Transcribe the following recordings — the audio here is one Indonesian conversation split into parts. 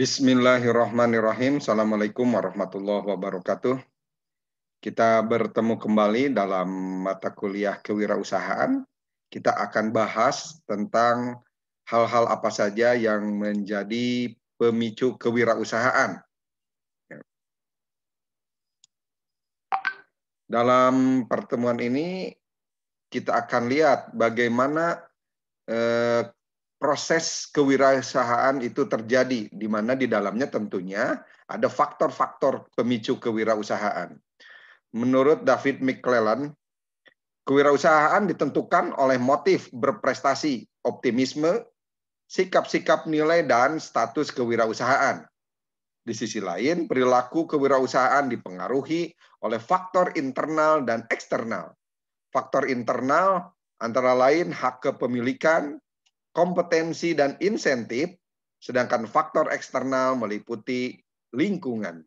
Bismillahirrahmanirrahim. Assalamualaikum warahmatullahi wabarakatuh. Kita bertemu kembali dalam mata kuliah kewirausahaan. Kita akan bahas tentang hal-hal apa saja yang menjadi pemicu kewirausahaan. Dalam pertemuan ini kita akan lihat bagaimana eh, proses kewirausahaan itu terjadi, di mana di dalamnya tentunya ada faktor-faktor pemicu kewirausahaan. Menurut David McClellan, kewirausahaan ditentukan oleh motif berprestasi, optimisme, sikap-sikap nilai, dan status kewirausahaan. Di sisi lain, perilaku kewirausahaan dipengaruhi oleh faktor internal dan eksternal. Faktor internal antara lain hak kepemilikan, kompetensi dan insentif, sedangkan faktor eksternal meliputi lingkungan.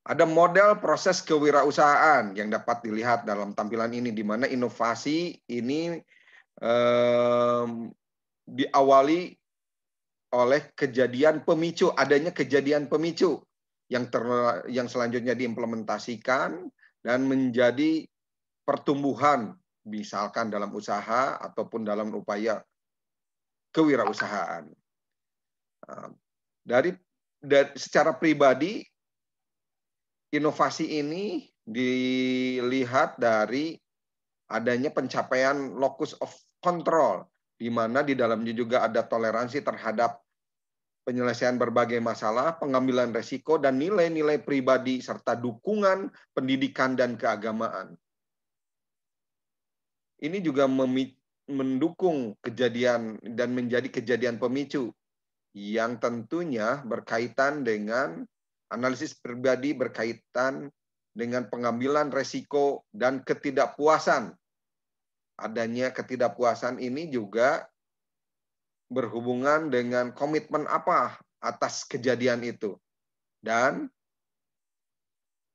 Ada model proses kewirausahaan yang dapat dilihat dalam tampilan ini, di mana inovasi ini eh, diawali oleh kejadian pemicu, adanya kejadian pemicu yang ter, yang selanjutnya diimplementasikan dan menjadi pertumbuhan misalkan dalam usaha ataupun dalam upaya kewirausahaan. Nah, dari, dari secara pribadi inovasi ini dilihat dari adanya pencapaian locus of control di mana di dalamnya juga ada toleransi terhadap penyelesaian berbagai masalah, pengambilan resiko dan nilai-nilai pribadi serta dukungan pendidikan dan keagamaan ini juga mendukung kejadian dan menjadi kejadian pemicu yang tentunya berkaitan dengan analisis pribadi berkaitan dengan pengambilan resiko dan ketidakpuasan. Adanya ketidakpuasan ini juga berhubungan dengan komitmen apa atas kejadian itu dan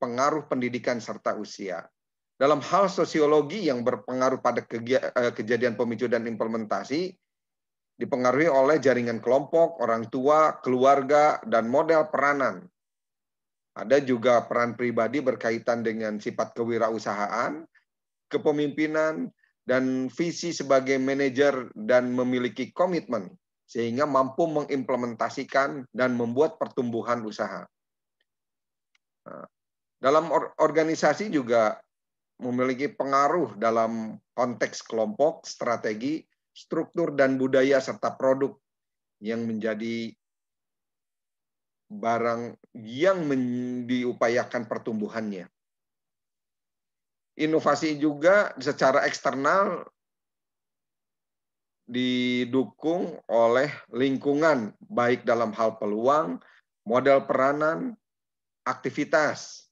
pengaruh pendidikan serta usia dalam hal sosiologi yang berpengaruh pada eh, kejadian pemicu dan implementasi dipengaruhi oleh jaringan kelompok, orang tua, keluarga, dan model peranan. Ada juga peran pribadi berkaitan dengan sifat kewirausahaan, kepemimpinan, dan visi sebagai manajer dan memiliki komitmen sehingga mampu mengimplementasikan dan membuat pertumbuhan usaha. Nah, dalam organisasi juga memiliki pengaruh dalam konteks kelompok, strategi, struktur, dan budaya, serta produk yang menjadi barang yang men diupayakan pertumbuhannya. Inovasi juga secara eksternal didukung oleh lingkungan, baik dalam hal peluang, model peranan, aktivitas,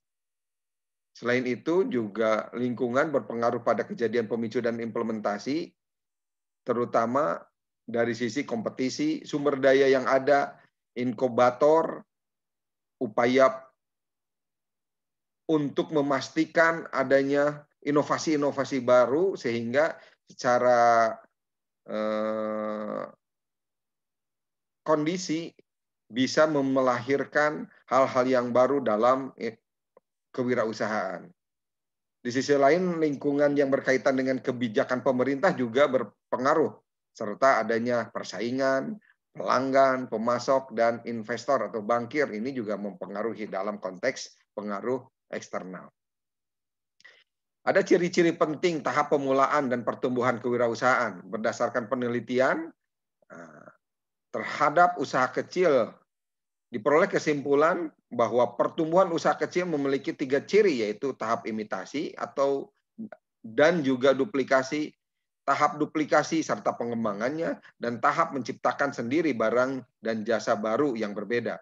Selain itu juga lingkungan berpengaruh pada kejadian pemicu dan implementasi, terutama dari sisi kompetisi, sumber daya yang ada, inkubator, upaya untuk memastikan adanya inovasi-inovasi baru sehingga secara eh, kondisi bisa melahirkan hal-hal yang baru dalam kewirausahaan. Di sisi lain, lingkungan yang berkaitan dengan kebijakan pemerintah juga berpengaruh, serta adanya persaingan, pelanggan, pemasok, dan investor atau bankir ini juga mempengaruhi dalam konteks pengaruh eksternal. Ada ciri-ciri penting tahap pemulaan dan pertumbuhan kewirausahaan berdasarkan penelitian eh, terhadap usaha kecil diperoleh kesimpulan bahwa pertumbuhan usaha kecil memiliki tiga ciri yaitu tahap imitasi atau dan juga duplikasi tahap duplikasi serta pengembangannya dan tahap menciptakan sendiri barang dan jasa baru yang berbeda.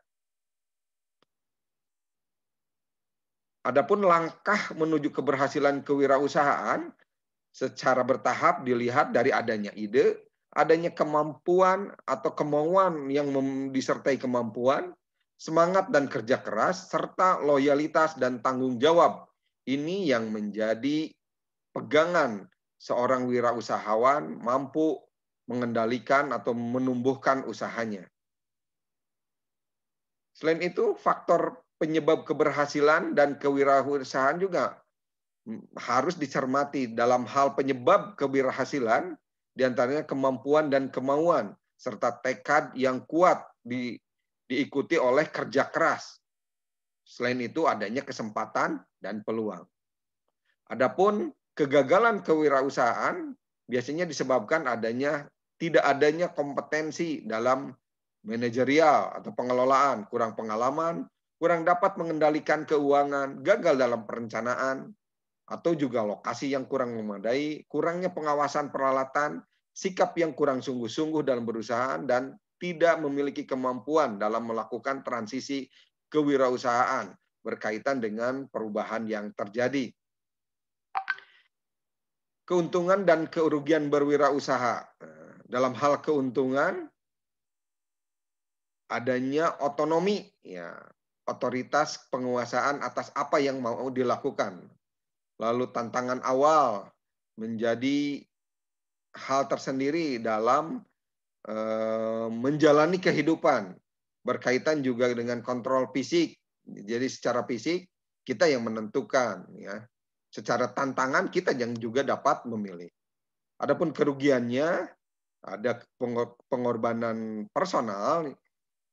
Adapun langkah menuju keberhasilan kewirausahaan secara bertahap dilihat dari adanya ide, adanya kemampuan atau kemauan yang disertai kemampuan, semangat dan kerja keras, serta loyalitas dan tanggung jawab. Ini yang menjadi pegangan seorang wirausahawan mampu mengendalikan atau menumbuhkan usahanya. Selain itu, faktor penyebab keberhasilan dan kewirausahaan juga harus dicermati dalam hal penyebab keberhasilan, diantaranya kemampuan dan kemauan, serta tekad yang kuat di diikuti oleh kerja keras. Selain itu adanya kesempatan dan peluang. Adapun kegagalan kewirausahaan biasanya disebabkan adanya tidak adanya kompetensi dalam manajerial atau pengelolaan, kurang pengalaman, kurang dapat mengendalikan keuangan, gagal dalam perencanaan, atau juga lokasi yang kurang memadai, kurangnya pengawasan peralatan, sikap yang kurang sungguh-sungguh dalam berusaha, dan tidak memiliki kemampuan dalam melakukan transisi kewirausahaan berkaitan dengan perubahan yang terjadi. Keuntungan dan kerugian berwirausaha. Dalam hal keuntungan adanya otonomi ya, otoritas penguasaan atas apa yang mau dilakukan. Lalu tantangan awal menjadi hal tersendiri dalam Eh, menjalani kehidupan berkaitan juga dengan kontrol fisik. Jadi secara fisik kita yang menentukan ya. Secara tantangan kita yang juga dapat memilih. Adapun kerugiannya ada pengorbanan personal,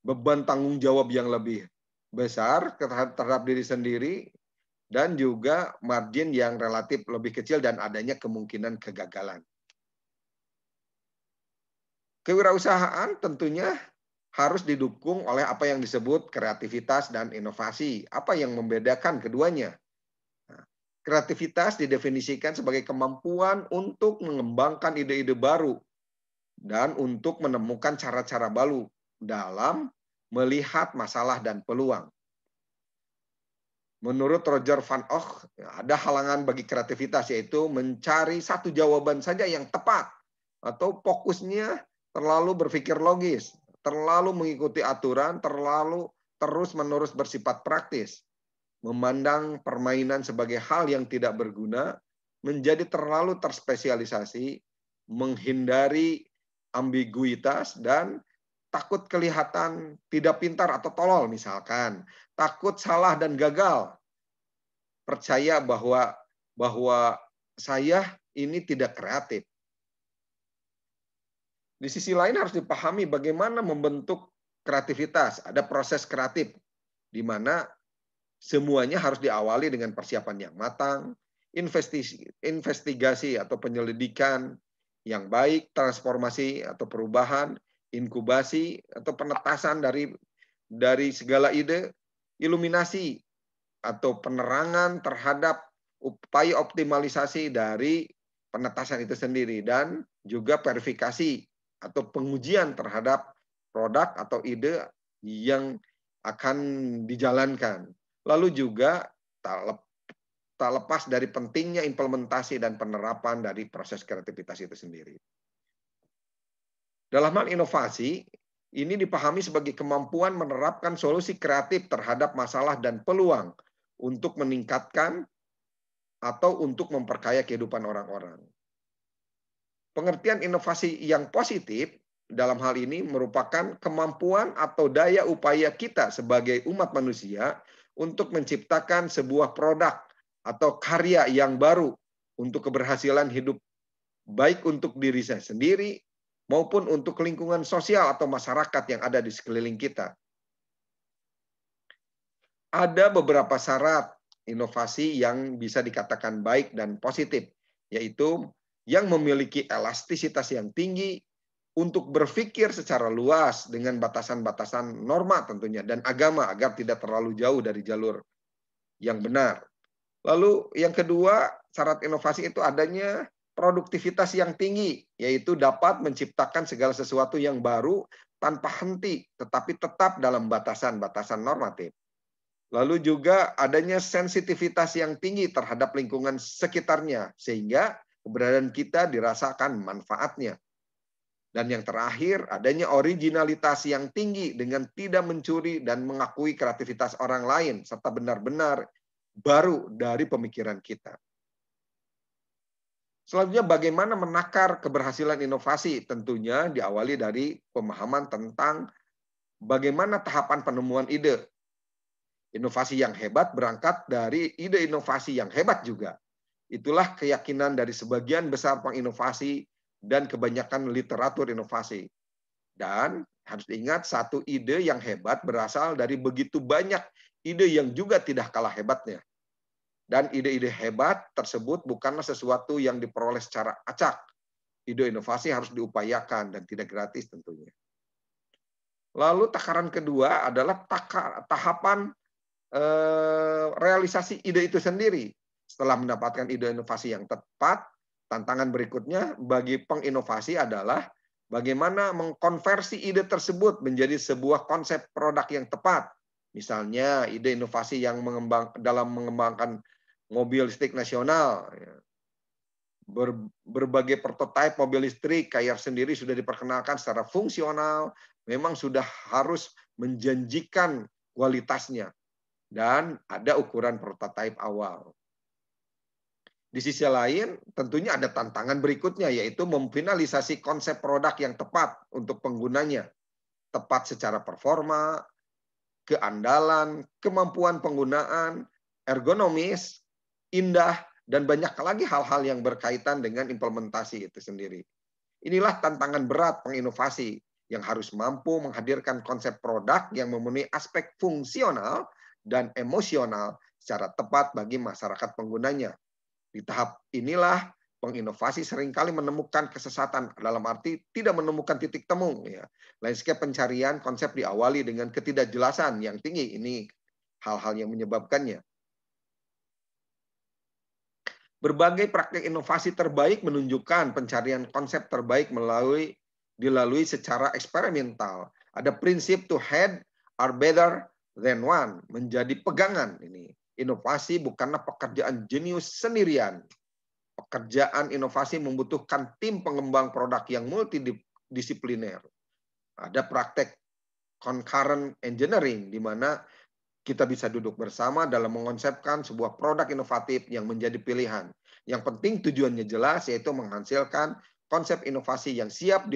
beban tanggung jawab yang lebih besar terhadap diri sendiri dan juga margin yang relatif lebih kecil dan adanya kemungkinan kegagalan. Kewirausahaan tentunya harus didukung oleh apa yang disebut kreativitas dan inovasi. Apa yang membedakan keduanya? Nah, kreativitas didefinisikan sebagai kemampuan untuk mengembangkan ide-ide baru dan untuk menemukan cara-cara baru dalam melihat masalah dan peluang. Menurut Roger Van Och, ada halangan bagi kreativitas yaitu mencari satu jawaban saja yang tepat atau fokusnya terlalu berpikir logis, terlalu mengikuti aturan, terlalu terus-menerus bersifat praktis, memandang permainan sebagai hal yang tidak berguna, menjadi terlalu terspesialisasi, menghindari ambiguitas dan takut kelihatan tidak pintar atau tolol misalkan, takut salah dan gagal. Percaya bahwa bahwa saya ini tidak kreatif. Di sisi lain harus dipahami bagaimana membentuk kreativitas. Ada proses kreatif di mana semuanya harus diawali dengan persiapan yang matang, investigasi, atau penyelidikan yang baik, transformasi atau perubahan, inkubasi atau penetasan dari dari segala ide, iluminasi atau penerangan terhadap upaya optimalisasi dari penetasan itu sendiri dan juga verifikasi atau pengujian terhadap produk atau ide yang akan dijalankan. Lalu juga tak, lepas dari pentingnya implementasi dan penerapan dari proses kreativitas itu sendiri. Dalam hal inovasi, ini dipahami sebagai kemampuan menerapkan solusi kreatif terhadap masalah dan peluang untuk meningkatkan atau untuk memperkaya kehidupan orang-orang. Pengertian inovasi yang positif dalam hal ini merupakan kemampuan atau daya upaya kita sebagai umat manusia untuk menciptakan sebuah produk atau karya yang baru untuk keberhasilan hidup baik untuk diri saya sendiri maupun untuk lingkungan sosial atau masyarakat yang ada di sekeliling kita. Ada beberapa syarat inovasi yang bisa dikatakan baik dan positif, yaitu yang memiliki elastisitas yang tinggi untuk berpikir secara luas dengan batasan-batasan norma tentunya dan agama agar tidak terlalu jauh dari jalur yang benar. Lalu yang kedua, syarat inovasi itu adanya produktivitas yang tinggi, yaitu dapat menciptakan segala sesuatu yang baru tanpa henti, tetapi tetap dalam batasan-batasan normatif. Lalu juga adanya sensitivitas yang tinggi terhadap lingkungan sekitarnya, sehingga keberadaan kita dirasakan manfaatnya. Dan yang terakhir, adanya originalitas yang tinggi dengan tidak mencuri dan mengakui kreativitas orang lain, serta benar-benar baru dari pemikiran kita. Selanjutnya, bagaimana menakar keberhasilan inovasi? Tentunya diawali dari pemahaman tentang bagaimana tahapan penemuan ide. Inovasi yang hebat berangkat dari ide inovasi yang hebat juga. Itulah keyakinan dari sebagian besar penginovasi dan kebanyakan literatur inovasi. Dan harus diingat satu ide yang hebat berasal dari begitu banyak ide yang juga tidak kalah hebatnya. Dan ide-ide hebat tersebut bukanlah sesuatu yang diperoleh secara acak. Ide inovasi harus diupayakan dan tidak gratis tentunya. Lalu takaran kedua adalah tahapan eh, realisasi ide itu sendiri. Setelah mendapatkan ide inovasi yang tepat, tantangan berikutnya bagi penginovasi adalah bagaimana mengkonversi ide tersebut menjadi sebuah konsep produk yang tepat. Misalnya ide inovasi yang mengembang dalam mengembangkan mobil listrik nasional. Ya. Ber, berbagai prototipe mobil listrik kayak sendiri sudah diperkenalkan secara fungsional, memang sudah harus menjanjikan kualitasnya dan ada ukuran prototipe awal. Di sisi lain, tentunya ada tantangan berikutnya, yaitu memfinalisasi konsep produk yang tepat untuk penggunanya. Tepat secara performa, keandalan, kemampuan penggunaan, ergonomis, indah, dan banyak lagi hal-hal yang berkaitan dengan implementasi itu sendiri. Inilah tantangan berat penginovasi yang harus mampu menghadirkan konsep produk yang memenuhi aspek fungsional dan emosional secara tepat bagi masyarakat penggunanya, di tahap inilah penginovasi seringkali menemukan kesesatan dalam arti tidak menemukan titik temu ya. Landscape pencarian konsep diawali dengan ketidakjelasan yang tinggi ini hal-hal yang menyebabkannya. Berbagai praktik inovasi terbaik menunjukkan pencarian konsep terbaik melalui dilalui secara eksperimental. Ada prinsip to head are better than one menjadi pegangan ini. Inovasi bukanlah pekerjaan jenius sendirian. Pekerjaan inovasi membutuhkan tim pengembang produk yang multidisipliner. Ada praktek concurrent engineering di mana kita bisa duduk bersama dalam mengonsepkan sebuah produk inovatif yang menjadi pilihan. Yang penting tujuannya jelas yaitu menghasilkan konsep inovasi yang siap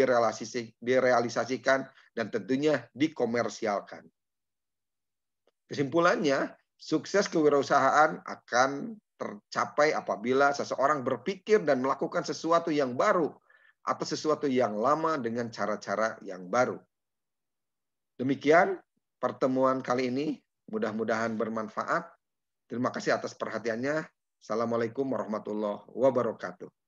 direalisasikan dan tentunya dikomersialkan. Kesimpulannya, Sukses kewirausahaan akan tercapai apabila seseorang berpikir dan melakukan sesuatu yang baru atau sesuatu yang lama dengan cara-cara yang baru. Demikian pertemuan kali ini. Mudah-mudahan bermanfaat. Terima kasih atas perhatiannya. Assalamualaikum warahmatullahi wabarakatuh.